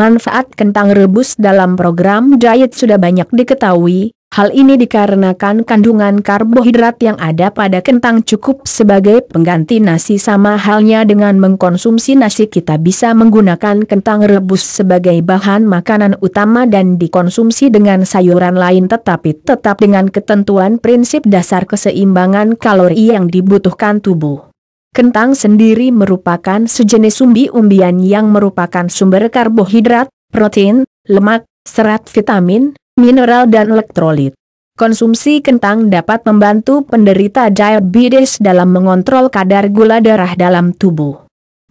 Manfaat kentang rebus dalam program diet sudah banyak diketahui, hal ini dikarenakan kandungan karbohidrat yang ada pada kentang cukup sebagai pengganti nasi sama halnya dengan mengkonsumsi nasi kita bisa menggunakan kentang rebus sebagai bahan makanan utama dan dikonsumsi dengan sayuran lain tetapi tetap dengan ketentuan prinsip dasar keseimbangan kalori yang dibutuhkan tubuh. Kentang sendiri merupakan sejenis umbi-umbian yang merupakan sumber karbohidrat, protein, lemak, serat vitamin, mineral dan elektrolit. Konsumsi kentang dapat membantu penderita diabetes dalam mengontrol kadar gula darah dalam tubuh.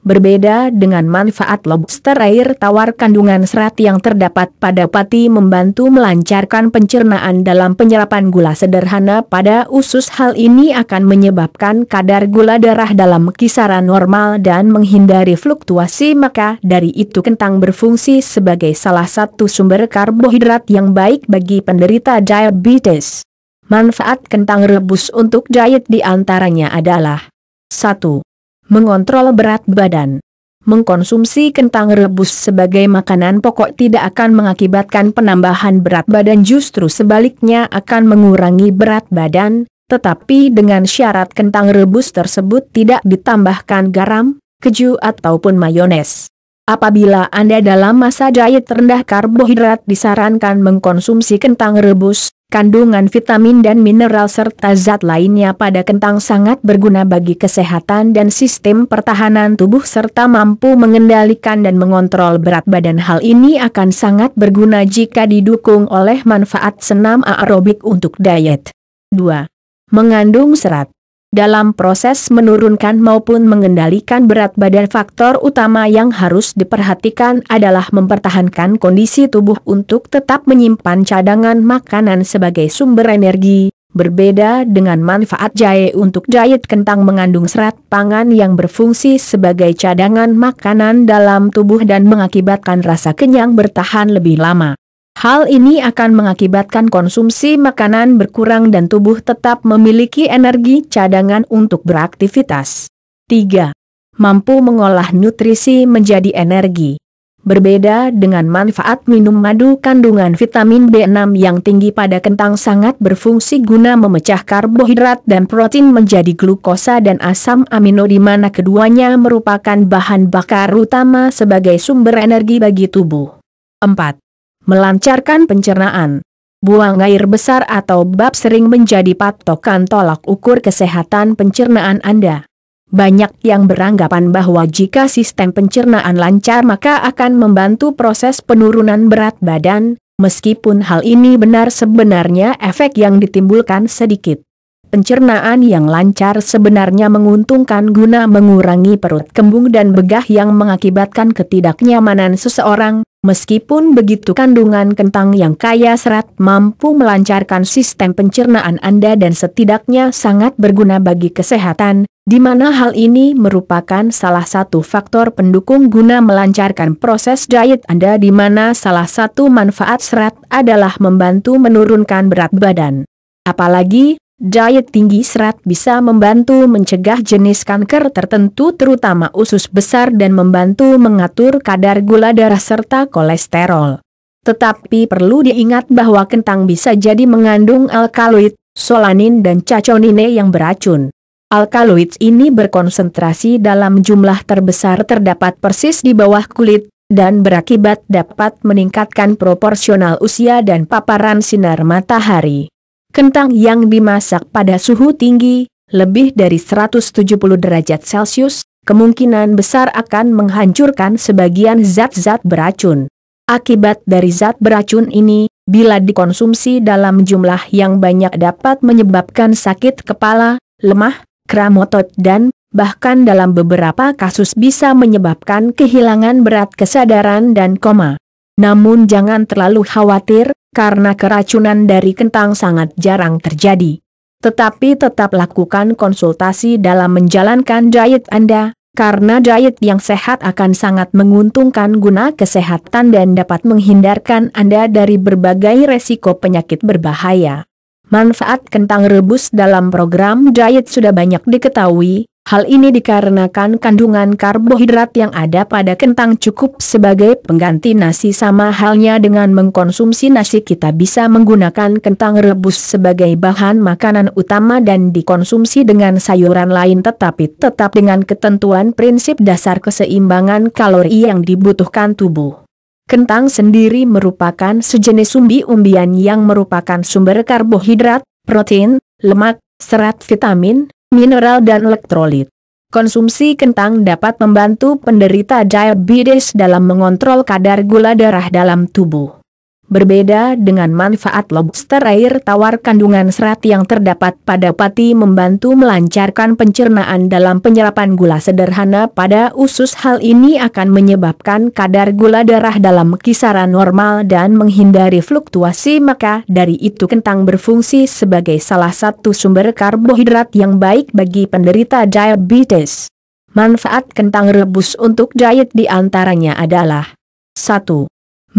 Berbeda dengan manfaat lobster air tawar kandungan serat yang terdapat pada pati membantu melancarkan pencernaan dalam penyerapan gula sederhana pada usus hal ini akan menyebabkan kadar gula darah dalam kisaran normal dan menghindari fluktuasi maka dari itu kentang berfungsi sebagai salah satu sumber karbohidrat yang baik bagi penderita diabetes. Manfaat kentang rebus untuk diet diantaranya adalah 1 mengontrol berat badan. Mengkonsumsi kentang rebus sebagai makanan pokok tidak akan mengakibatkan penambahan berat badan justru sebaliknya akan mengurangi berat badan, tetapi dengan syarat kentang rebus tersebut tidak ditambahkan garam, keju ataupun mayones. Apabila Anda dalam masa diet rendah karbohidrat disarankan mengkonsumsi kentang rebus, Kandungan vitamin dan mineral serta zat lainnya pada kentang sangat berguna bagi kesehatan dan sistem pertahanan tubuh serta mampu mengendalikan dan mengontrol berat badan. Hal ini akan sangat berguna jika didukung oleh manfaat senam aerobik untuk diet. 2. Mengandung serat dalam proses menurunkan maupun mengendalikan berat badan faktor utama yang harus diperhatikan adalah mempertahankan kondisi tubuh untuk tetap menyimpan cadangan makanan sebagai sumber energi, berbeda dengan manfaat jahe untuk diet kentang mengandung serat pangan yang berfungsi sebagai cadangan makanan dalam tubuh dan mengakibatkan rasa kenyang bertahan lebih lama. Hal ini akan mengakibatkan konsumsi makanan berkurang dan tubuh tetap memiliki energi cadangan untuk beraktivitas. 3. Mampu mengolah nutrisi menjadi energi. Berbeda dengan manfaat minum madu kandungan vitamin B6 yang tinggi pada kentang sangat berfungsi guna memecah karbohidrat dan protein menjadi glukosa dan asam amino di mana keduanya merupakan bahan bakar utama sebagai sumber energi bagi tubuh. 4 melancarkan pencernaan. Buang air besar atau bab sering menjadi patokan tolak ukur kesehatan pencernaan Anda. Banyak yang beranggapan bahwa jika sistem pencernaan lancar maka akan membantu proses penurunan berat badan, meskipun hal ini benar sebenarnya efek yang ditimbulkan sedikit. Pencernaan yang lancar sebenarnya menguntungkan guna mengurangi perut kembung dan begah yang mengakibatkan ketidaknyamanan seseorang, Meskipun begitu kandungan kentang yang kaya serat mampu melancarkan sistem pencernaan Anda dan setidaknya sangat berguna bagi kesehatan, di mana hal ini merupakan salah satu faktor pendukung guna melancarkan proses diet Anda di mana salah satu manfaat serat adalah membantu menurunkan berat badan. Apalagi, Diet tinggi serat bisa membantu mencegah jenis kanker tertentu terutama usus besar dan membantu mengatur kadar gula darah serta kolesterol. Tetapi perlu diingat bahwa kentang bisa jadi mengandung alkaloid, solanin dan cacionine yang beracun. Alkaloid ini berkonsentrasi dalam jumlah terbesar terdapat persis di bawah kulit, dan berakibat dapat meningkatkan proporsional usia dan paparan sinar matahari. Kentang yang dimasak pada suhu tinggi, lebih dari 170 derajat Celcius, kemungkinan besar akan menghancurkan sebagian zat-zat beracun. Akibat dari zat beracun ini, bila dikonsumsi dalam jumlah yang banyak dapat menyebabkan sakit kepala, lemah, kram otot dan, bahkan dalam beberapa kasus bisa menyebabkan kehilangan berat kesadaran dan koma. Namun jangan terlalu khawatir, karena keracunan dari kentang sangat jarang terjadi. Tetapi tetap lakukan konsultasi dalam menjalankan diet Anda, karena diet yang sehat akan sangat menguntungkan guna kesehatan dan dapat menghindarkan Anda dari berbagai resiko penyakit berbahaya. Manfaat kentang rebus dalam program diet sudah banyak diketahui, Hal ini dikarenakan kandungan karbohidrat yang ada pada kentang cukup sebagai pengganti nasi sama halnya dengan mengkonsumsi nasi kita bisa menggunakan kentang rebus sebagai bahan makanan utama dan dikonsumsi dengan sayuran lain tetapi tetap dengan ketentuan prinsip dasar keseimbangan kalori yang dibutuhkan tubuh. Kentang sendiri merupakan sejenis umbi-umbian yang merupakan sumber karbohidrat, protein, lemak, serat vitamin, mineral dan elektrolit. Konsumsi kentang dapat membantu penderita diabetes dalam mengontrol kadar gula darah dalam tubuh. Berbeda dengan manfaat lobster air tawar kandungan serat yang terdapat pada pati membantu melancarkan pencernaan dalam penyerapan gula sederhana pada usus hal ini akan menyebabkan kadar gula darah dalam kisaran normal dan menghindari fluktuasi maka dari itu kentang berfungsi sebagai salah satu sumber karbohidrat yang baik bagi penderita diabetes. Manfaat kentang rebus untuk diet diantaranya adalah 1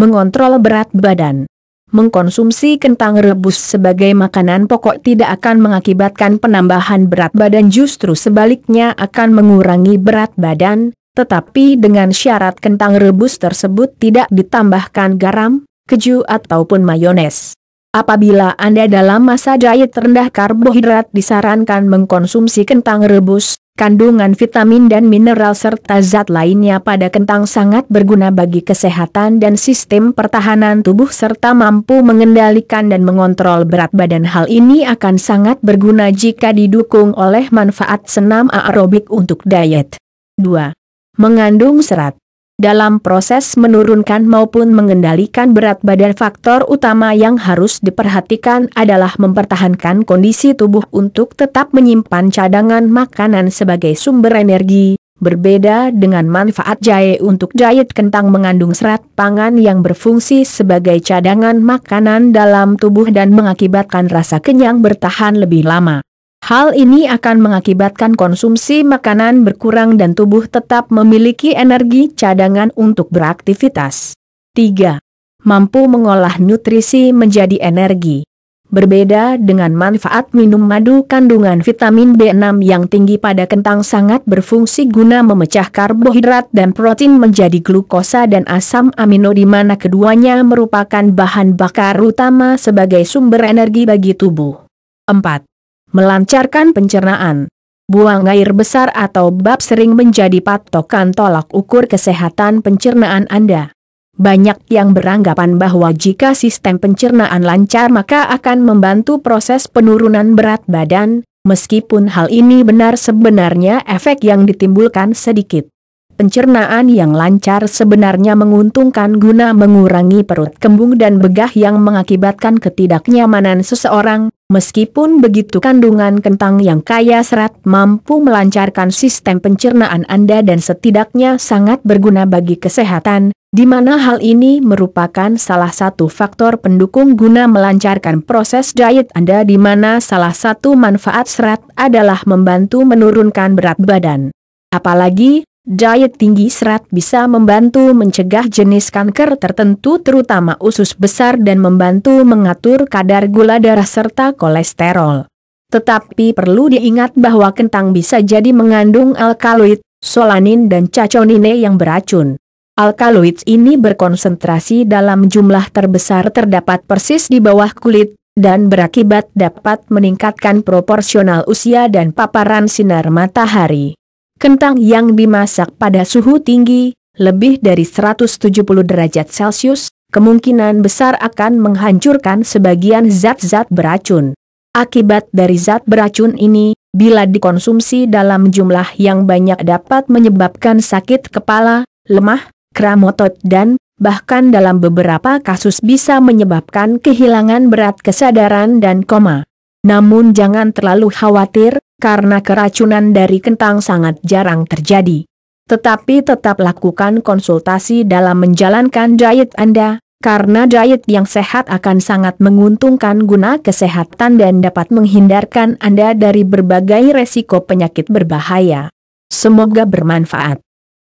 mengontrol berat badan. Mengkonsumsi kentang rebus sebagai makanan pokok tidak akan mengakibatkan penambahan berat badan justru sebaliknya akan mengurangi berat badan, tetapi dengan syarat kentang rebus tersebut tidak ditambahkan garam, keju ataupun mayones. Apabila Anda dalam masa diet rendah karbohidrat disarankan mengkonsumsi kentang rebus, Kandungan vitamin dan mineral serta zat lainnya pada kentang sangat berguna bagi kesehatan dan sistem pertahanan tubuh serta mampu mengendalikan dan mengontrol berat badan. Hal ini akan sangat berguna jika didukung oleh manfaat senam aerobik untuk diet. 2. Mengandung serat dalam proses menurunkan maupun mengendalikan berat badan faktor utama yang harus diperhatikan adalah mempertahankan kondisi tubuh untuk tetap menyimpan cadangan makanan sebagai sumber energi, berbeda dengan manfaat jahe untuk diet kentang mengandung serat pangan yang berfungsi sebagai cadangan makanan dalam tubuh dan mengakibatkan rasa kenyang bertahan lebih lama. Hal ini akan mengakibatkan konsumsi makanan berkurang dan tubuh tetap memiliki energi cadangan untuk beraktivitas. 3. Mampu mengolah nutrisi menjadi energi. Berbeda dengan manfaat minum madu kandungan vitamin B6 yang tinggi pada kentang sangat berfungsi guna memecah karbohidrat dan protein menjadi glukosa dan asam amino di mana keduanya merupakan bahan bakar utama sebagai sumber energi bagi tubuh. 4 melancarkan pencernaan. Buang air besar atau bab sering menjadi patokan tolak ukur kesehatan pencernaan Anda. Banyak yang beranggapan bahwa jika sistem pencernaan lancar maka akan membantu proses penurunan berat badan, meskipun hal ini benar sebenarnya efek yang ditimbulkan sedikit. Pencernaan yang lancar sebenarnya menguntungkan guna mengurangi perut kembung dan begah yang mengakibatkan ketidaknyamanan seseorang, Meskipun begitu kandungan kentang yang kaya serat mampu melancarkan sistem pencernaan Anda dan setidaknya sangat berguna bagi kesehatan, di mana hal ini merupakan salah satu faktor pendukung guna melancarkan proses diet Anda di mana salah satu manfaat serat adalah membantu menurunkan berat badan. Apalagi, Diet tinggi serat bisa membantu mencegah jenis kanker tertentu terutama usus besar dan membantu mengatur kadar gula darah serta kolesterol. Tetapi perlu diingat bahwa kentang bisa jadi mengandung alkaloid, solanin dan cacionine yang beracun. Alkaloid ini berkonsentrasi dalam jumlah terbesar terdapat persis di bawah kulit, dan berakibat dapat meningkatkan proporsional usia dan paparan sinar matahari. Kentang yang dimasak pada suhu tinggi, lebih dari 170 derajat Celcius, kemungkinan besar akan menghancurkan sebagian zat-zat beracun. Akibat dari zat beracun ini, bila dikonsumsi dalam jumlah yang banyak dapat menyebabkan sakit kepala, lemah, kram otot dan, bahkan dalam beberapa kasus bisa menyebabkan kehilangan berat kesadaran dan koma. Namun jangan terlalu khawatir, karena keracunan dari kentang sangat jarang terjadi. Tetapi tetap lakukan konsultasi dalam menjalankan diet Anda, karena diet yang sehat akan sangat menguntungkan guna kesehatan dan dapat menghindarkan Anda dari berbagai resiko penyakit berbahaya. Semoga bermanfaat.